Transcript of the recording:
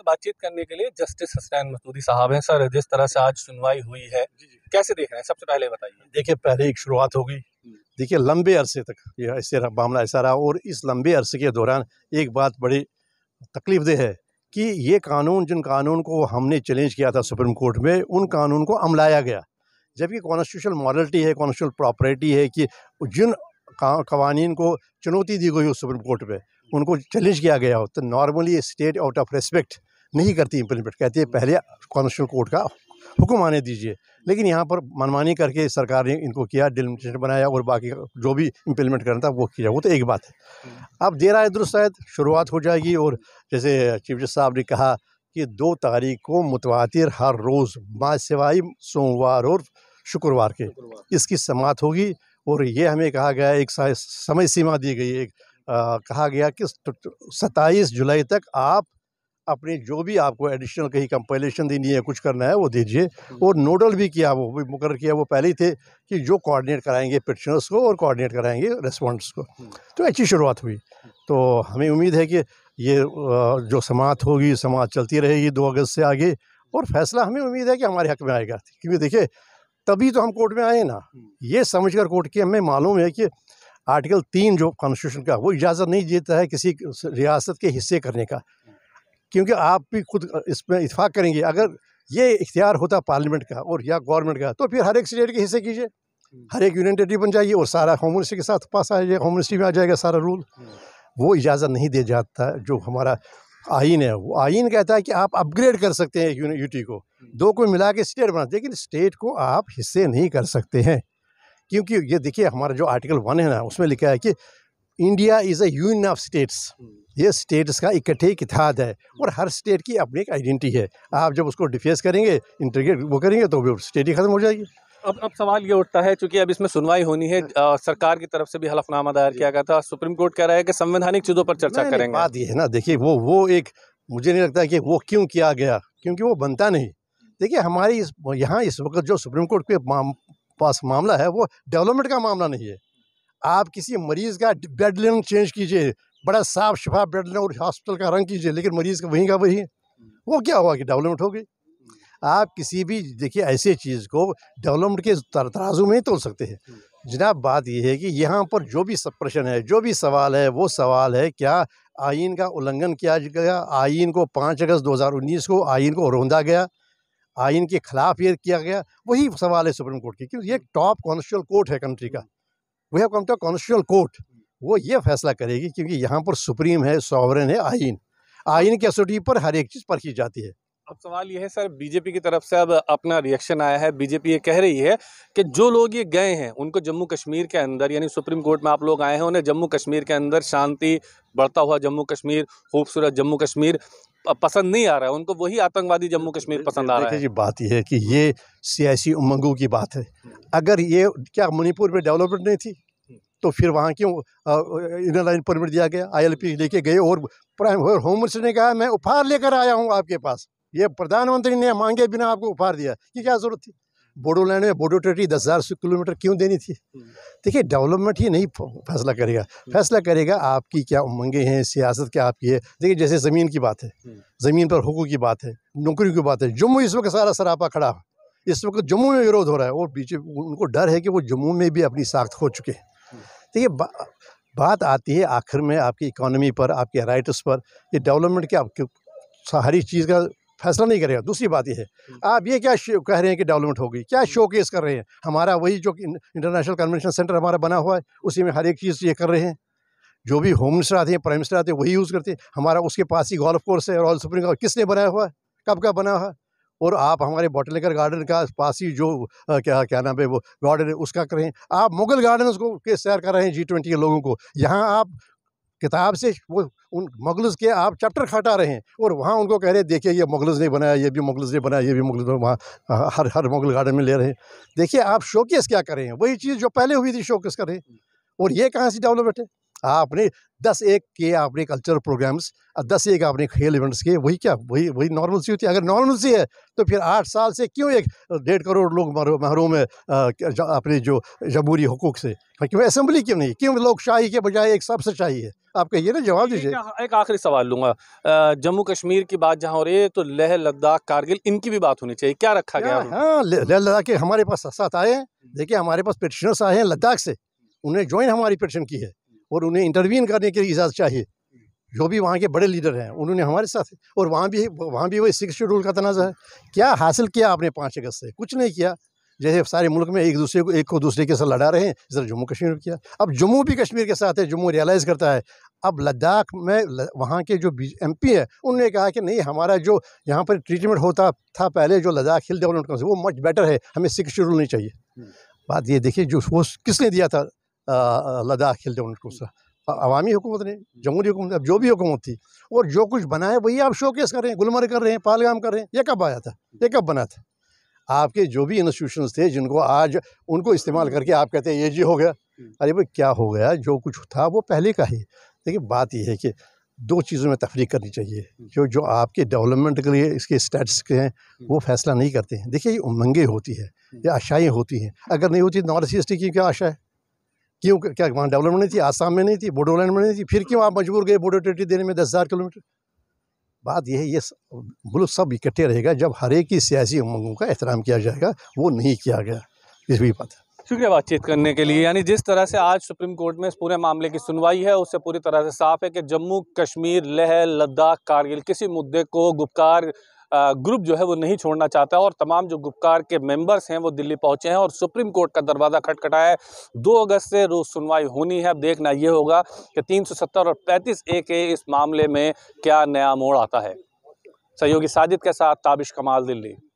से बातचीत करने के लिए जस्टिस हसनैन मसूदी साहब हैं सर जिस तरह से आज सुनवाई हुई है कैसे देख रहे हैं सबसे पहले बताइए देखिए पहले एक शुरुआत होगी हम्म। देखिए लंबे अरसे तक यह ऐसे मामला ऐसा रहा और इस लंबे अरसे के दौरान एक बात बड़ी तकलीफ दे है कि ये कानून जिन कानून को हमने चैलेंज किया था सुप्रीम कोर्ट में उन कानून को अमलाया गया जबकि कॉन्स्टिट्यूशन मॉरलिटी है कॉन्स्टिट्यूशन प्रॉपर्टी है कि जिन कवानी को चुनौती दी गई हो सुप्रीम कोर्ट में उनको चैलेंज किया गया हो तो normally state out of respect नहीं करती इम्प्लीमेंट कहती है पहले कॉन्स्टिट्यूशन कोर्ट का हुक्म आने दीजिए लेकिन यहाँ पर मनमानी करके सरकार ने इनको किया डिलिमिटेशन बनाया और बाकी जो भी इम्प्लीमेंट करना था वो किया वो तो एक बात है हम्म। अब देर आए दुरुस्त शायद शुरुआत हो जाएगी और जैसे चीफ जस्टिस साहब ने कहा कि दो तारीख को मुतवातिर हर रोज़ सिवाई सोमवार और शुक्रवार के इसकी समात होगी और ये हमें कहा गया एक समय सीमा दी गई एक आ, कहा गया कि सत्ताईस जुलाई तक आप अपने जो भी आपको एडिशनल कहीं कंपाइलेशन देनी है कुछ करना है वो दीजिए और नोडल भी किया वो भी मुकर किया वो पहले ही थे कि जो कोऑर्डिनेट कराएंगे पिटिशनर्स को और कोऑर्डिनेट कराएंगे रेस्पॉन्ड्स को हम्म। तो अच्छी शुरुआत हुई तो हमें उम्मीद है कि ये जो समात होगी समात चलती रहेगी दो अगस्त से आगे और फैसला हमें उम्मीद है कि हमारे हक में आएगा क्योंकि देखिए तभी तो हम कोर्ट में आए ना हम्म। ये समझ कर कोर्ट के हमें मालूम है कि आर्टिकल तीन जो कॉन्स्टिट्यूशन का वो इजाज़त नहीं देता है किसी रियासत के हिस्से करने का क्योंकि आप भी खुद इसमें इतफाक़ करेंगे अगर ये इख्तियार होता पार्लियामेंट का और या गवर्नमेंट का तो फिर हर एक स्टेट के हिस्से कीजिए हम्म। हर एक यूनियन टेरिटरी बन जाइए और सारा होम मिनिस्ट्री के साथ पास आ जाए होम मिनिस्ट्री में आ जाएगा सारा रूल हम्म। वो इजाज़त नहीं दे जाता जो हमारा आइन है वो आइन कहता है कि आप अपग्रेड कर सकते हैं यूटी को हम्म। दो को मिला के स्टेट बना लेकिन स्टेट को आप हिस्से नहीं कर सकते हैं क्योंकि ये देखिए हमारा जो आर्टिकल वन है ना उसमें लिखा है कि India is a union of states ये स्टेट्स का इकट्ठे इतिहाद है और हर स्टेट की अपनी एक आइडेंटिटी है आप जब उसको डिफेस करेंगे इंटीग्रेट वो करेंगे तो भी स्टेट ही ख़त्म हो जाएगी अब अब सवाल ये उठता है क्योंकि अब इसमें सुनवाई होनी है आ, हाँ। सरकार की तरफ से भी हलफनामा दायर किया गया था सुप्रीम कोर्ट कह रहा है कि संवैधानिक चीज़ों पर चर्चा नहीं, करेंगे बात ये है ना देखिए वो वो एक मुझे नहीं लगता कि वो क्यों किया गया क्योंकि वो बनता नहीं देखिए हमारी इस यहाँ इस वक्त जो सुप्रीम कोर्ट के माम, पास मामला है वो डेवलपमेंट का मामला नहीं है आप किसी मरीज़ का बेड लेन चेंज कीजिए बड़ा साफ शफा बेड लें और हॉस्पिटल का रंग कीजिए लेकिन मरीज़ का वहीं का वहीं वो क्या हुआ कि डेवलपमेंट हो गई आप किसी भी देखिए ऐसे चीज़ को डेवलपमेंट के तराजू में ही तोड़ सकते हैं जनाब बात यह है कि यहाँ पर जो भी प्रश्न है जो भी सवाल है वो सवाल है क्या आइन का उल्लंघन किया गया आइन को पाँच अगस्त 2019 को आइन को रोंदा गया आइन के खिलाफ ये किया गया वही सवाल है सुप्रीम कोर्ट की क्योंकि ये टॉप कॉन्स्टिट्यूल कोर्ट है कंट्री का we have come to court वो ये फैसला करेगी क्योंकि यहाँ पर सुप्रीम है सॉवरन है आइन आइन की असोटी पर हर एक चीज़ परखी जाती है अब सवाल यह है सर बीजेपी की तरफ से अब अपना रिएक्शन आया है बीजेपी ये कह रही है कि जो लोग ये गए हैं उनको जम्मू कश्मीर के अंदर यानी सुप्रीम कोर्ट में आप लोग आए हैं उन्हें जम्मू कश्मीर के अंदर शांति बढ़ता हुआ जम्मू कश्मीर खूबसूरत जम्मू कश्मीर पसंद नहीं आ रहा है उनको वही आतंकवादी जम्मू कश्मीर पसंद आ रहा है जी बात यह है कि ये सियासी उमंगों की बात है अगर ये क्या मणिपुर में डेवलपमेंट नहीं थी तो फिर वहाँ क्यों इनर लाइन परमिट दिया गया आईएलपी लेके गए और प्राइम और होम मिनिस्टर ने कहा मैं उपहार लेकर आया हूँ आपके पास ये प्रधानमंत्री ने मांगे बिना आपको उपहार दिया कि क्या ज़रूरत थी बोडोलैंड में बोडो टेटरी दस हज़ार किलोमीटर क्यों देनी थी हम्म। देखिए डेवलपमेंट ही नहीं फैसला करेगा हम्म। फैसला करेगा आपकी क्या उमंगें हैं सियासत क्या आपकी है देखिए जैसे ज़मीन की बात है हम्म। ज़मीन पर हकूक़ की बात है नौकरी की बात है जम्मू इस वक्त सारा सरापा खड़ा इस वक्त जम्मू में विरोध हो रहा है और बीजेपी उनको डर है कि वो जम्मू में भी अपनी साख्त खो चुके हैं तो ये बा, बात आती है आखिर में आपकी इकोनॉमी पर आपके राइट्स पर ये डेवलपमेंट क्या आपके हर चीज़ का फैसला नहीं करेगा दूसरी बात यह है आप ये क्या कह रहे हैं कि डेवलपमेंट होगी क्या शो केस कर रहे हैं हमारा वही जो इंटरनेशनल कन्वेंशन सेंटर हमारा बना हुआ है उसी में हर एक चीज़ ये कर रहे हैं जो भी होम मिनिस्टर आते हैं प्राइम मिनिस्टर आते हैं वही यूज़ करते हैं हमारा उसके पास ही गोल्फ कोर्स है रॉयल सुप्रीम कोर्ट किसने बनाया हुआ है कब का बना हुआ है और आप हमारे बॉटलेकर गार्डन का पास ही जो आ, क्या क्या नाम है वो गार्डन है उसका करें आप मुगल गार्डन उसको के सैर कर रहे हैं जी ट्वेंटी के लोगों को यहाँ आप किताब से वो उन मुगल्स के आप चैप्टर खटा रहे हैं और वहाँ उनको कह रहे हैं देखिए ये मुगल्स ने बनाया ये भी मुगल्स ने बनाया ये भी मुगल्स वहाँ हर हर मुगल गार्डन में ले रहे हैं देखिए आप शोकेस क्या कर रहे हैं वही चीज़ जो पहले हुई थी शोकेस कर रहे हैं और ये कहाँ से डेवलपमेंट है आपने दस एक के आपने कल्चरल प्रोग्राम्स और दस एक आपने खेल इवेंट्स किए वही क्या वही वही नॉर्मल सी होती है अगर नॉर्मल सी है तो फिर आठ साल से क्यों एक डेढ़ करोड़ लोग महरूम है अपने जो जमहूरी हकूक से क्यों असम्बली क्यों नहीं क्यों लोकशाही के बजाय एक सबसे चाहिए आपके ये ना जवाब दीजिए एक आखिरी सवाल लूँगा जम्मू कश्मीर की बात जहाँ हो रही है तो लेह लद्दाख कारगिल इनकी भी बात होनी चाहिए क्या रखा गया हाँ लेह लद्दाख के हमारे पास साथ आए हैं हम्म। देखिए हमारे पास पिटिशनर्स आए हैं लद्दाख से उन्हें ज्वाइन हमारी पिटिशन की है और उन्हें इंटरवीन करने की इजाज़त चाहिए जो भी वहाँ के बड़े लीडर हैं उन्होंने हमारे साथ और वहाँ भी वहाँ भी वही सिक्स शेड्यूल का तनाज़ा है क्या हासिल किया आपने पाँच अगस्त से कुछ नहीं किया जैसे सारे मुल्क में एक दूसरे को एक को दूसरे के साथ लड़ा रहे हैं इस जम्मू कश्मीर किया अब जम्मू भी कश्मीर के साथ है जम्मू रियलाइज़ करता है अब लद्दाख में वहाँ के जो एम पी हैं उनने कहा कि नहीं हमारा जो यहाँ पर ट्रीटमेंट होता था पहले जो लद्दाख हिल डेवलपमेंट वो मच बेटर है हमें सिक्स शेड्यूल नहीं चाहिए हम्म। बात ये देखिए जो वो किसने दिया था लद्दाख खेलते उनको अवामी हुकूमत ने जमहूरी हुकूमत अब जो भी हुकूमत थी और जो कुछ बनाए वही आप शोकेस कर रहे हैं गुलमर्ग कर रहे हैं पालगाम कर रहे हैं ये कब आया था ये कब बना था आपके जो भी इंस्टीट्यूशन थे जिनको आज उनको इस्तेमाल करके आप कहते हैं ये जी हो गया अरे भाई क्या हो गया जो कुछ था वो पहले का ही देखिए बात यह है कि दो चीज़ों में तफरीक करनी चाहिए जो जो आपके डेवलपमेंट के लिए इसके स्टेट्स के हैं वो फैसला नहीं करते हैं देखिए ये उमंगें होती है ये आशाएँ होती हैं अगर नहीं होती तो नॉर्थ ईस्ट की क्या आशा है क्यों क्या वहाँ डेवलपमेंट नहीं थी आसाम में नहीं थी बोडोलैंड में नहीं थी फिर क्यों आप मजबूर गए बोडो टेरिटरी देने में दस हज़ार किलोमीटर बात यह है ये मुल्क सब इकट्ठे रहेगा जब हर एक की सियासी उमंगों का एहतराम किया जाएगा वो नहीं किया गया इस भी बात है शुक्रिया बातचीत करने के लिए यानी जिस तरह से आज सुप्रीम कोर्ट में इस पूरे मामले की सुनवाई है उससे पूरी तरह से साफ है कि जम्मू कश्मीर लेह लद्दाख कारगिल किसी मुद्दे को गुप्कार ग्रुप जो है वो नहीं छोड़ना चाहता और तमाम जो गुपकार के मेंबर्स हैं वो दिल्ली पहुंचे हैं और सुप्रीम कोर्ट का दरवाज़ा खटखटाया है दो अगस्त से रोज़ सुनवाई होनी है अब देखना ये होगा कि तीन और पैंतीस ए के इस मामले में क्या नया मोड़ आता है सहयोगी साजिद के साथ ताबिश कमाल दिल्ली